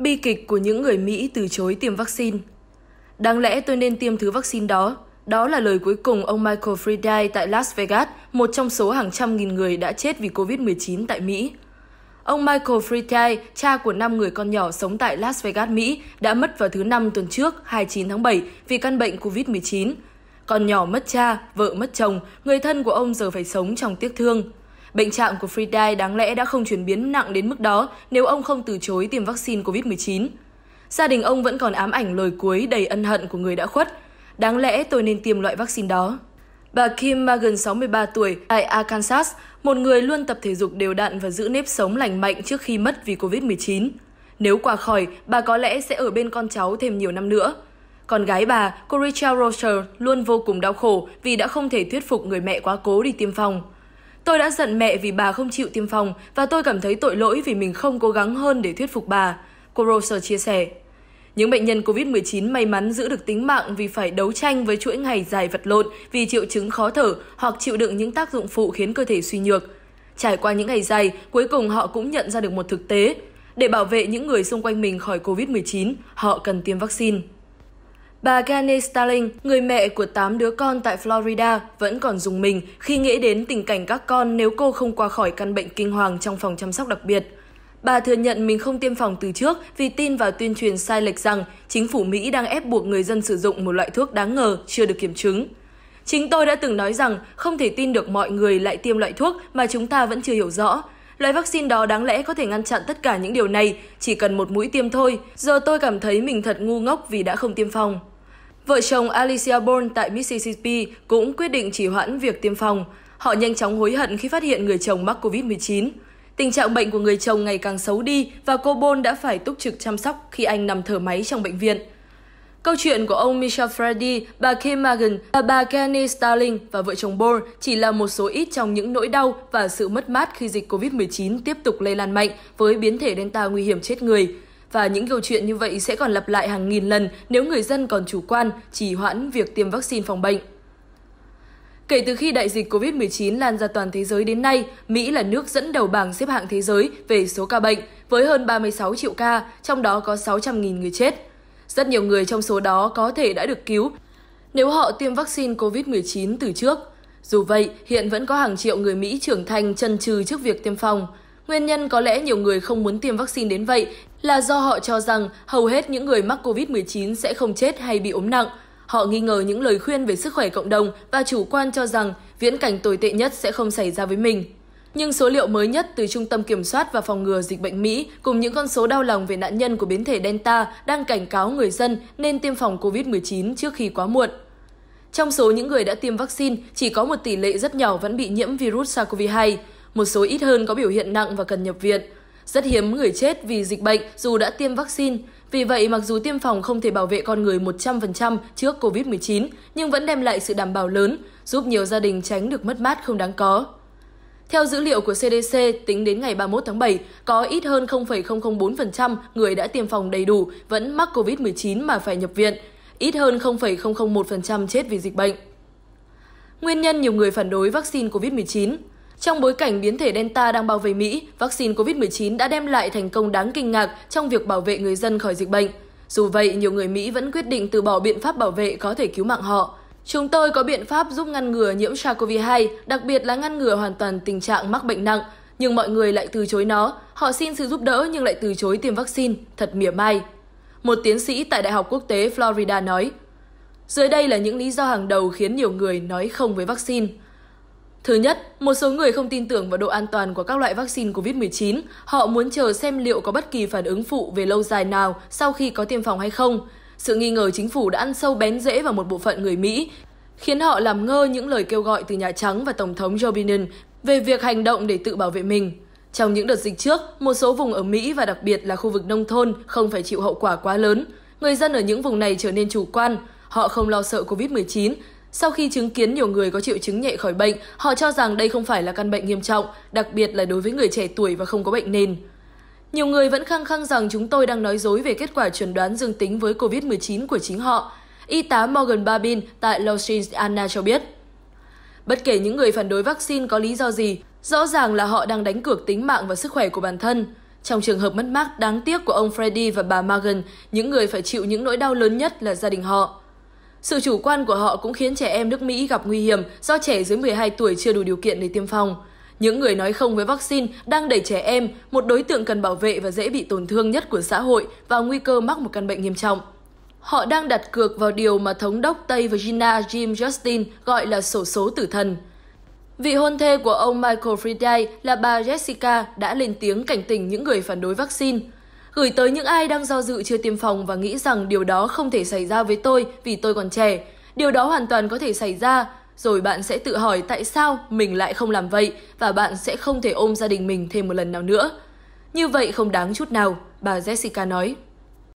bi kịch của những người Mỹ từ chối tiêm vaccine. Đáng lẽ tôi nên tiêm thứ vaccine đó. Đó là lời cuối cùng ông Michael Friday tại Las Vegas, một trong số hàng trăm nghìn người đã chết vì COVID-19 tại Mỹ. Ông Michael Friday, cha của 5 người con nhỏ sống tại Las Vegas, Mỹ, đã mất vào thứ Năm tuần trước, 29 tháng 7, vì căn bệnh COVID-19. Con nhỏ mất cha, vợ mất chồng, người thân của ông giờ phải sống trong tiếc thương. Bệnh trạng của Friday đáng lẽ đã không chuyển biến nặng đến mức đó nếu ông không từ chối tiêm vaccine COVID-19. Gia đình ông vẫn còn ám ảnh lời cuối đầy ân hận của người đã khuất. Đáng lẽ tôi nên tiêm loại vaccine đó. Bà Kim Morgan, 63 tuổi, tại Arkansas, một người luôn tập thể dục đều đặn và giữ nếp sống lành mạnh trước khi mất vì COVID-19. Nếu qua khỏi, bà có lẽ sẽ ở bên con cháu thêm nhiều năm nữa. Con gái bà, cô Rachel Rocher, luôn vô cùng đau khổ vì đã không thể thuyết phục người mẹ quá cố đi tiêm phòng. Tôi đã giận mẹ vì bà không chịu tiêm phòng và tôi cảm thấy tội lỗi vì mình không cố gắng hơn để thuyết phục bà, cô Roser chia sẻ. Những bệnh nhân COVID-19 may mắn giữ được tính mạng vì phải đấu tranh với chuỗi ngày dài vật lộn vì triệu chứng khó thở hoặc chịu đựng những tác dụng phụ khiến cơ thể suy nhược. Trải qua những ngày dài, cuối cùng họ cũng nhận ra được một thực tế. Để bảo vệ những người xung quanh mình khỏi COVID-19, họ cần tiêm vaccine. Bà Gane Starling, người mẹ của 8 đứa con tại Florida, vẫn còn dùng mình khi nghĩ đến tình cảnh các con nếu cô không qua khỏi căn bệnh kinh hoàng trong phòng chăm sóc đặc biệt. Bà thừa nhận mình không tiêm phòng từ trước vì tin vào tuyên truyền sai lệch rằng chính phủ Mỹ đang ép buộc người dân sử dụng một loại thuốc đáng ngờ chưa được kiểm chứng. Chính tôi đã từng nói rằng không thể tin được mọi người lại tiêm loại thuốc mà chúng ta vẫn chưa hiểu rõ. Loại vaccine đó đáng lẽ có thể ngăn chặn tất cả những điều này, chỉ cần một mũi tiêm thôi. Giờ tôi cảm thấy mình thật ngu ngốc vì đã không tiêm phòng. Vợ chồng Alicia Bourne tại Mississippi cũng quyết định trì hoãn việc tiêm phòng. Họ nhanh chóng hối hận khi phát hiện người chồng mắc COVID-19. Tình trạng bệnh của người chồng ngày càng xấu đi và cô Bourne đã phải túc trực chăm sóc khi anh nằm thở máy trong bệnh viện. Câu chuyện của ông Michel Freddy, bà Kim Morgan và bà Kenny Starling và vợ chồng Bourne chỉ là một số ít trong những nỗi đau và sự mất mát khi dịch COVID-19 tiếp tục lây lan mạnh với biến thể Delta nguy hiểm chết người – và những câu chuyện như vậy sẽ còn lặp lại hàng nghìn lần nếu người dân còn chủ quan, trì hoãn việc tiêm vaccine phòng bệnh. Kể từ khi đại dịch COVID-19 lan ra toàn thế giới đến nay, Mỹ là nước dẫn đầu bảng xếp hạng thế giới về số ca bệnh, với hơn 36 triệu ca, trong đó có 600.000 người chết. Rất nhiều người trong số đó có thể đã được cứu nếu họ tiêm vaccine COVID-19 từ trước. Dù vậy, hiện vẫn có hàng triệu người Mỹ trưởng thành chần chừ trước việc tiêm phòng. Nguyên nhân có lẽ nhiều người không muốn tiêm vaccine đến vậy là do họ cho rằng hầu hết những người mắc COVID-19 sẽ không chết hay bị ốm nặng. Họ nghi ngờ những lời khuyên về sức khỏe cộng đồng và chủ quan cho rằng viễn cảnh tồi tệ nhất sẽ không xảy ra với mình. Nhưng số liệu mới nhất từ Trung tâm Kiểm soát và Phòng ngừa Dịch bệnh Mỹ cùng những con số đau lòng về nạn nhân của biến thể Delta đang cảnh cáo người dân nên tiêm phòng COVID-19 trước khi quá muộn. Trong số những người đã tiêm vaccine, chỉ có một tỷ lệ rất nhỏ vẫn bị nhiễm virus SARS-CoV-2 một số ít hơn có biểu hiện nặng và cần nhập viện. Rất hiếm người chết vì dịch bệnh dù đã tiêm vaccine. Vì vậy, mặc dù tiêm phòng không thể bảo vệ con người 100% trước COVID-19, nhưng vẫn đem lại sự đảm bảo lớn, giúp nhiều gia đình tránh được mất mát không đáng có. Theo dữ liệu của CDC, tính đến ngày 31 tháng 7, có ít hơn 0,004% người đã tiêm phòng đầy đủ vẫn mắc COVID-19 mà phải nhập viện, ít hơn 0,001% chết vì dịch bệnh. Nguyên nhân nhiều người phản đối vaccine COVID-19 trong bối cảnh biến thể Delta đang bao vây Mỹ, vaccine COVID-19 đã đem lại thành công đáng kinh ngạc trong việc bảo vệ người dân khỏi dịch bệnh. Dù vậy, nhiều người Mỹ vẫn quyết định từ bỏ biện pháp bảo vệ có thể cứu mạng họ. Chúng tôi có biện pháp giúp ngăn ngừa nhiễm SARS-CoV-2, đặc biệt là ngăn ngừa hoàn toàn tình trạng mắc bệnh nặng, nhưng mọi người lại từ chối nó. Họ xin sự giúp đỡ nhưng lại từ chối tiêm vaccine, thật mỉa mai. Một tiến sĩ tại Đại học Quốc tế Florida nói, dưới đây là những lý do hàng đầu khiến nhiều người nói không với vaccine. Thứ nhất, một số người không tin tưởng vào độ an toàn của các loại vaccine COVID-19. Họ muốn chờ xem liệu có bất kỳ phản ứng phụ về lâu dài nào sau khi có tiêm phòng hay không. Sự nghi ngờ chính phủ đã ăn sâu bén rễ vào một bộ phận người Mỹ, khiến họ làm ngơ những lời kêu gọi từ Nhà Trắng và Tổng thống Joe Biden về việc hành động để tự bảo vệ mình. Trong những đợt dịch trước, một số vùng ở Mỹ và đặc biệt là khu vực nông thôn không phải chịu hậu quả quá lớn. Người dân ở những vùng này trở nên chủ quan, họ không lo sợ COVID-19, sau khi chứng kiến nhiều người có triệu chứng nhẹ khỏi bệnh, họ cho rằng đây không phải là căn bệnh nghiêm trọng, đặc biệt là đối với người trẻ tuổi và không có bệnh nền. Nhiều người vẫn khăng khăng rằng chúng tôi đang nói dối về kết quả chuẩn đoán dương tính với COVID-19 của chính họ, y tá Morgan Babin tại Los Louisiana cho biết. Bất kể những người phản đối vaccine có lý do gì, rõ ràng là họ đang đánh cược tính mạng và sức khỏe của bản thân. Trong trường hợp mất mát đáng tiếc của ông Freddy và bà Morgan, những người phải chịu những nỗi đau lớn nhất là gia đình họ. Sự chủ quan của họ cũng khiến trẻ em nước Mỹ gặp nguy hiểm do trẻ dưới 12 tuổi chưa đủ điều kiện để tiêm phòng. Những người nói không với vaccine đang đẩy trẻ em, một đối tượng cần bảo vệ và dễ bị tổn thương nhất của xã hội, vào nguy cơ mắc một căn bệnh nghiêm trọng. Họ đang đặt cược vào điều mà Thống đốc Tây Virginia Jim Justin gọi là sổ số tử thần. Vị hôn thê của ông Michael Friday là bà Jessica đã lên tiếng cảnh tỉnh những người phản đối vaccine gửi tới những ai đang do dự chưa tiêm phòng và nghĩ rằng điều đó không thể xảy ra với tôi vì tôi còn trẻ. Điều đó hoàn toàn có thể xảy ra, rồi bạn sẽ tự hỏi tại sao mình lại không làm vậy và bạn sẽ không thể ôm gia đình mình thêm một lần nào nữa. Như vậy không đáng chút nào, bà Jessica nói.